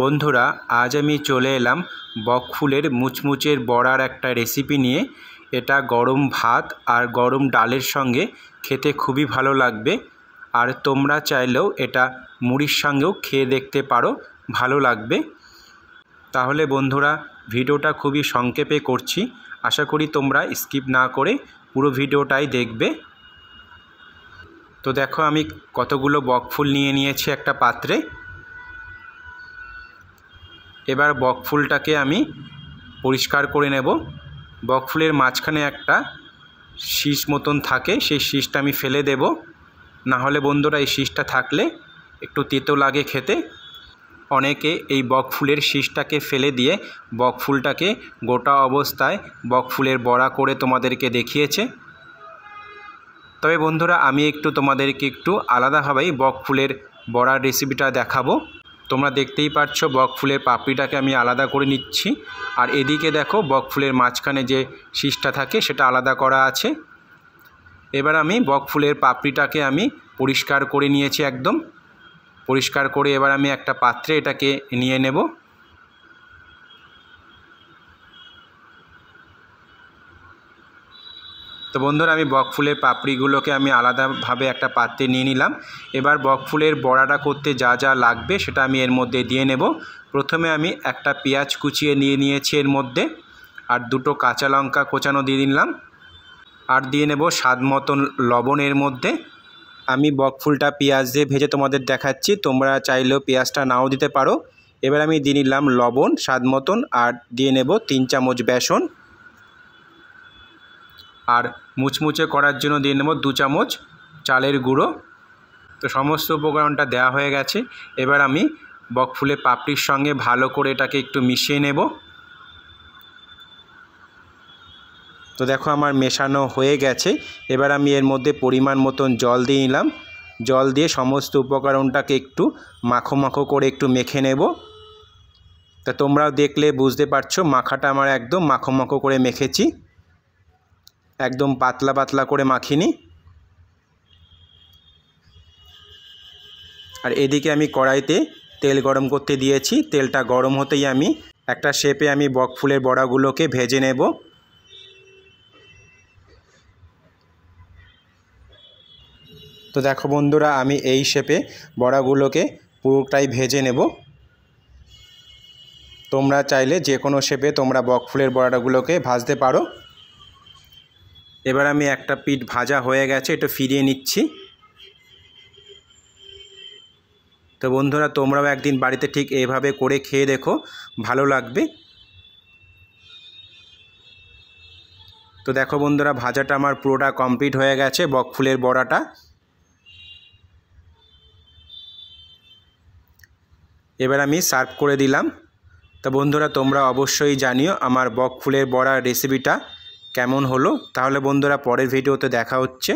বন্ধুরা আজ আমি চলে এলাম বকফুলের মুচমুচের বড়ার একটা রেসিপি নিয়ে এটা গরম ভাত আর গরম ডালের সঙ্গে খেতে খুবই ভালো লাগবে আর তোমরা চাইলেও এটা মুড়ির সঙ্গেও খেয়ে দেখতে পারো ভালো লাগবে তাহলে বন্ধুরা ভিডিওটা খুবই সংক্ষেপে করছি আশা করি তোমরা স্কিপ না করে পুরো ভিডিওটাই দেখবে তো দেখো আমি কতগুলো বকফুল নিয়ে নিয়েছি একটা পাত্রে এবার বক ফুলটাকে আমি পরিষ্কার করে নেব বক ফুলের মাঝখানে একটা শীষ মতন থাকে সেই শীষটা আমি ফেলে দেব না হলে বন্ধুরা এই শীষটা থাকলে একটু তেতো লাগে খেতে অনেকে এই বক ফুলের শীষটাকে ফেলে দিয়ে বক ফুলটাকে গোটা অবস্থায় বক ফুলের বড়া করে তোমাদেরকে দেখিয়েছে তবে বন্ধুরা আমি একটু তোমাদেরকে একটু আলাদাভাবেই বক ফুলের বড়ার রেসিপিটা দেখাবো তোমরা দেখতেই পাচ্ছ বক ফুলের পাপড়িটাকে আমি আলাদা করে নিচ্ছি আর এদিকে দেখো বক ফুলের মাঝখানে যে শীষটা থাকে সেটা আলাদা করা আছে এবার আমি বক ফুলের পাপড়িটাকে আমি পরিষ্কার করে নিয়েছি একদম পরিষ্কার করে এবার আমি একটা পাত্রে এটাকে নিয়ে নেব তো বন্ধুরা আমি বক ফুলের পাপড়িগুলোকে আমি আলাদাভাবে একটা পাত্রে নিয়ে নিলাম এবার বক ফুলের বড়াটা করতে যা যা লাগবে সেটা আমি এর মধ্যে দিয়ে নেব প্রথমে আমি একটা পেঁয়াজ কুচিয়ে নিয়ে নিয়েছি এর মধ্যে আর দুটো কাঁচা লঙ্কা কোচানো দিয়ে নিলাম আর দিয়ে নেব স্বাদ মতন লবণ এর মধ্যে আমি বক ফুলটা পেঁয়াজ দিয়ে ভেজে তোমাদের দেখাচ্ছি তোমরা চাইলেও পেঁয়াজটা নাও দিতে পারো এবার আমি দিয়ে নিলাম লবণ স্বাদ মতন আর দিয়ে নেব তিন চামচ বেসন আর মুচমুচে করার জন্য দিয়ে নেব দু চামচ চালের গুঁড়ো তো সমস্ত উপকরণটা দেওয়া হয়ে গেছে এবার আমি বকফুলের পাপড়ির সঙ্গে ভালো করে এটাকে একটু মিশিয়ে নেব তো দেখো আমার মেশানো হয়ে গেছে এবার আমি এর মধ্যে পরিমাণ মতন জল দিয়ে নিলাম জল দিয়ে সমস্ত উপকরণটাকে একটু মাখো মাখো করে একটু মেখে নেব তা তোমরাও দেখলে বুঝতে পারছো মাখাটা আমার একদম মাখো মাখো করে মেখেছি একদম পাতলা পাতলা করে মাখিনি আর এদিকে আমি কড়াইতে তেল গরম করতে দিয়েছি তেলটা গরম হতেই আমি একটা শেপে আমি বক ফুলের বড়াগুলোকে ভেজে নেব তো দেখো বন্ধুরা আমি এই শেপে বড়াগুলোকে পুরোটাই ভেজে নেব তোমরা চাইলে যে কোনো শেপে তোমরা বক ফুলের বড়াগুলোকে ভাজতে পারো এবার আমি একটা পিঠ ভাজা হয়ে গেছে এটা ফিরিয়ে নিচ্ছি তো বন্ধুরা তোমরাও একদিন বাড়িতে ঠিক এইভাবে করে খেয়ে দেখো ভালো লাগবে তো দেখো বন্ধুরা ভাজাটা আমার পুরোটা কমপ্লিট হয়ে গেছে বকফুলের বড়াটা এবার আমি সার্ভ করে দিলাম তো বন্ধুরা তোমরা অবশ্যই জানিও আমার বকফুলের বড়া রেসিপিটা কেমন হলো তাহলে বন্ধুরা পরের ভিডিওতে দেখা হচ্ছে